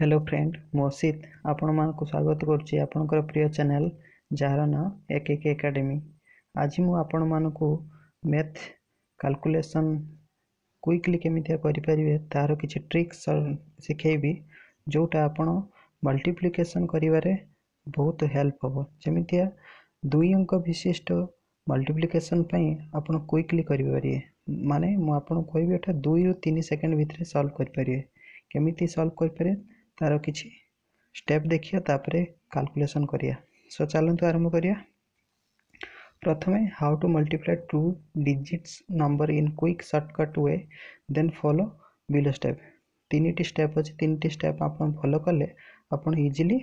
Hello friend मोसित आपण मानक स्वागत कर प्रिय चैनल जार ना एक एक एकाडेमी आज मुझे मैथ काल्कुलेसन क्विकली केमी करेंगे तार कि ट्रिक्स शिखे जोटा आप मल्टीप्लिकेसन कर बहुत हेल्प हम जमी दुई अंक विशिष्ट मल्टीप्लिकेसन आप क्विकली करेंगे माने मुझे कह दुई रू तीन सेकेंड भाव सल्व करेंगे केमी सल्व करें तार किसी स्टेप देखिए काल्कुलेसन करा सो चलत आरंभ करवा प्रथम how to multiply two digits number in quick shortcut way then follow below step तीन टी स्टेप अच्छे तीन टी स्टेप आप फलो कले इजिली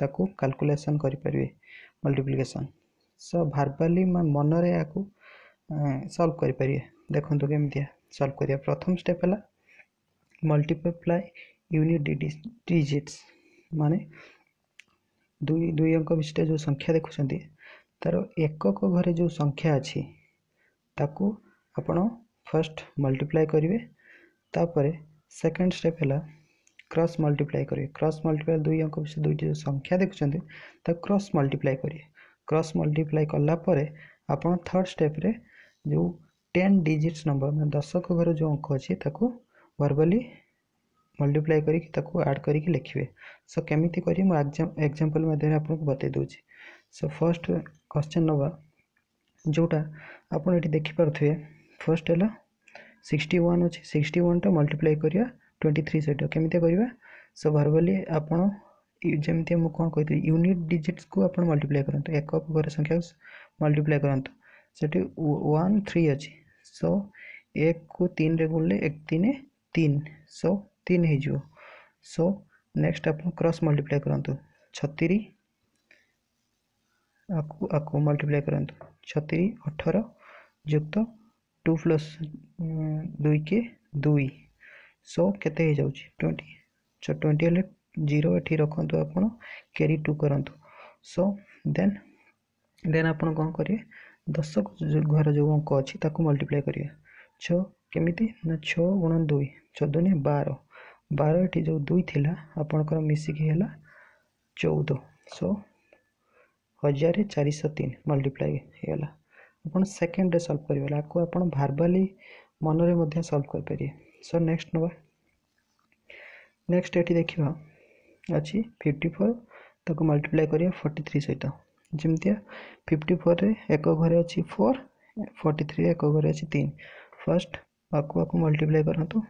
ताको काल्कुलेसन करें मल्टीप्लिकेसन सो भारबाली मनरे या सल्व करें देखते कमी सल्व कर प्रथम स्टेप है मल्टीप्लाय यूनिट डिजिट्स मान दुई दुई अंक विशिष्ट जो संख्या देखुं तार एकक घरे जो संख्या अच्छी ताकू ଆପଣ ଫାର୍ଷ୍ଟ ମଲ୍ଟିପ୍ଲାଏ କରିବେ ତାପରେ ସେକେଣ୍ଡ ଷ୍ଟେପ୍ ହେଲା କ୍ରସ୍ ମଲ୍ଟିପ୍ଲାଏ କରିବେ କ୍ରସ୍ ମଲ୍ଟିପ୍ଲାଏ ଦୁଇ ଅଙ୍କ ବିଷୟରେ ଦୁଇଟି ଯେଉଁ ସଂଖ୍ୟା ଦେଖୁଛନ୍ତି ତାକୁ କ୍ରସ୍ ମଲ୍ଟିପ୍ଲାଏ କରିବେ କ୍ରସ୍ ମଲ୍ଟିପ୍ଲାଏ କଲା ପରେ ଆପଣ ଥର୍ଡ଼ ଷ୍ଟେପ୍ରେ ଯେଉଁ ଟେନ୍ ଡିଜିଟ୍ସ ନମ୍ବର ମାନେ ଦଶକ ଘର ଯେଉଁ ଅଙ୍କ ଅଛି ତାକୁ ଭର୍ବାଲି मल्टीप्लाई करी ऐड करी लिखे सो केमी कर एक्जामपल मध्य आपको बतईदे सो फर्स्ट क्वेश्चन नवा जोटा आप देखिपे फर्स्ट है सिक्सटी वन अच्छे सिक्सट वनटा मल्टीप्लाए करवा ट्वेंटी थ्री सहित केमी सो भरवाली आप जमी मुझे कौन कही यूनिट डिजिट्स को आप मल्टीप्लाए कर एक घर संख्या मल्टीप्लाए कर थ्री अच्छी सो एक को तीन रे गुणले एक तीन तीन सो तीन हो सो so, नेक्स्ट आप क्रस मल्टीप्लाए कर छतीस आपको करूँ छतीस अठर युक्त टू प्लस दुई के दुई सो के ट्वेंटी सो ट्वेंटी हेल्ले जीरो रखु आप कैरी टू करूँ सो दे देन आप कौन करेंगे दस घर जो अंक अच्छी मल्टीप्लाए करेंगे छमि ना गुण दुई छ दुनिया बार बार ये जो दुई थी आपणकर मिसिकला चौद सो हजार चार शन मल्टीप्लाईला आप सेकेंड सल्व करेंगे आपको आप भारवाली मनरे सल्व करेंगे सो नेक्स्ट नवा नेक्स्ट ये देखा अच्छी फिफ्टी फोर तक मल्टीप्लाई कर फोर्टी थ्री सहित जमी फिफ्टी फोर रे एक घरे अच्छी फोर फोर्टी थ्री एक घरे अच्छी तीन फर्स्ट आपको आपको मल्टीप्लाई करूँ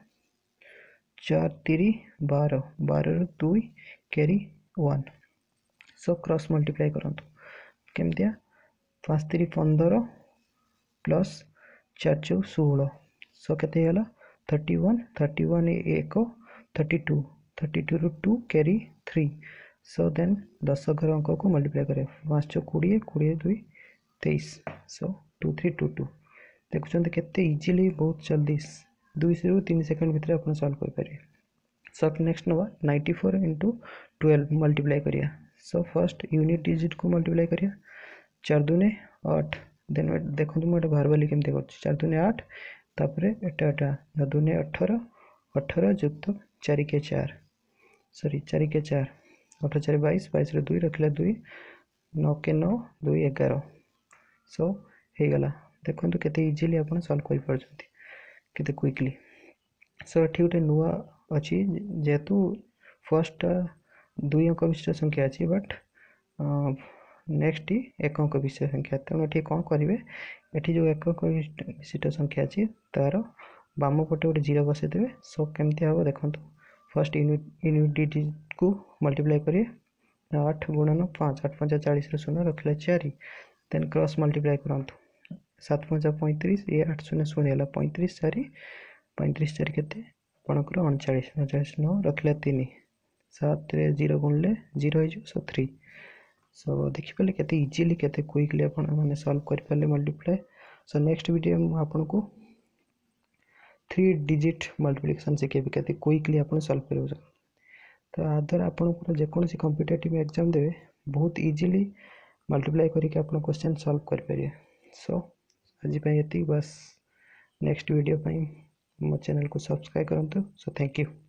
चार तेरी बार बार दुई carry one so cross multiply करूँ केमती पांच तेरी पंदर प्लस चार चौ षोह सो के थर्टी वन थर्टी वन एक थर्टी टू थर्टी टू रु टू कैरी थ्री सो दे दस घर अंक को मल्टीप्लाय कर पांच छः कोड़े कोड़े दुई तेईस so two three two two देखुंत इजिली बहुत जल्दी दुई रु तीन सेकेंड भितर आप सल्व कर सब नेक्स्ट ना ninety four into twelve multiply कर सो फर्स्ट यूनिट डिजिट को मल्टीप्लाई करिया चार दुने आठ दे देखते मुझे भारवाली केमी कर चार दुने आठ तापर एटा अटा नौ दुने अठर अठर युक्त चारिके चार सरी चार के चार अठर चार बैस बैस दुई रखिले दुई नौके नौ दुई एगार सो हो गला देखते केजिली आप सल्व कर पार्टी pretty quickly. So ଠିକ୍ ଗୋଟେ ନୂଆ ଅଛି ଯେହେତୁ ଫର୍ଷ୍ଟଟା ଦୁଇ ଅଙ୍କ ବିଶିଷ୍ଟ ସଂଖ୍ୟା ଅଛି ବଟ୍ ନେକ୍ସଟ ଏକ ଅଙ୍କ ବିଶିଷ୍ଟ ସଂଖ୍ୟା ତେଣୁ ଏଠି କ'ଣ କରିବେ ଏଠି ଯେଉଁ ଏକ ଅଙ୍କ ବିଶିଷ୍ଟ ସଂଖ୍ୟା ଅଛି ତା'ର ବାମ ପଟେ ଗୋଟେ ଜିରୋ ବସାଇଦେବେ ସୋ କେମିତି ହେବ ଦେଖନ୍ତୁ ଫାର୍ଷ୍ଟ ୟୁନିଟ୍ ୟୁନିଟ୍ଟିକୁ ମଲ୍ଟିପ୍ଲାଏ କରିବେ ଆଠ ଗୁଣନ ପାଞ୍ଚ ଆଠ ପାଞ୍ଚ ଚାଳିଶରୁ ଶୂନ ରଖିଲେ ଚାରି ଦେନ୍ କ୍ରସ୍ ମଲ୍ଟିପ୍ଲାଏ କରନ୍ତୁ ସାତ ପଞ୍ଚା ପଇଁତିରିଶ ଏ ଆଠ ଶୂନ୍ୟ ଶୂନ୍ୟ ହେଲା ପଇଁତିରିଶ ଚାରି ପଇଁତିରିଶ ଚାରି କେତେ ଆପଣଙ୍କର ଅଣଚାଳିଶ ଅଣଚାଳିଶ ନଅ ରଖିଲା ତିନି ସାତରେ ଜିରୋ ଗୁଣିଲେ ଜିରୋ ହେଇଯିବ ସୋ ଥ୍ରୀ ସୋ ଦେଖିପାରିଲେ କେତେ ଇଜିଲି କେତେ କ୍ୱିକ୍ଲି ଆପଣମାନେ ସଲ୍ଭ କରିପାରିଲେ ମଲ୍ଟିପ୍ଲାଏ ସୋ ନେକ୍ସଟ ଭିଡ଼ିଓ ମୁଁ ଆପଣଙ୍କୁ थ्री डिजिट मल्टीप्लिकेसन शिखेबी कैसे क्विकली आप सल्व कर तो या द्वारा आपंकर जेकोसी जे कंपिटेटिव एग्जाम देवे बहुत इजिली मल्टीप्लाई करके आप क्वेश्चन सल्व करेंगे सो so, आज हाँ ये बस नेक्स्ट भिडियो मो चेल को सब्सक्राइब करूँ सो थैंक यू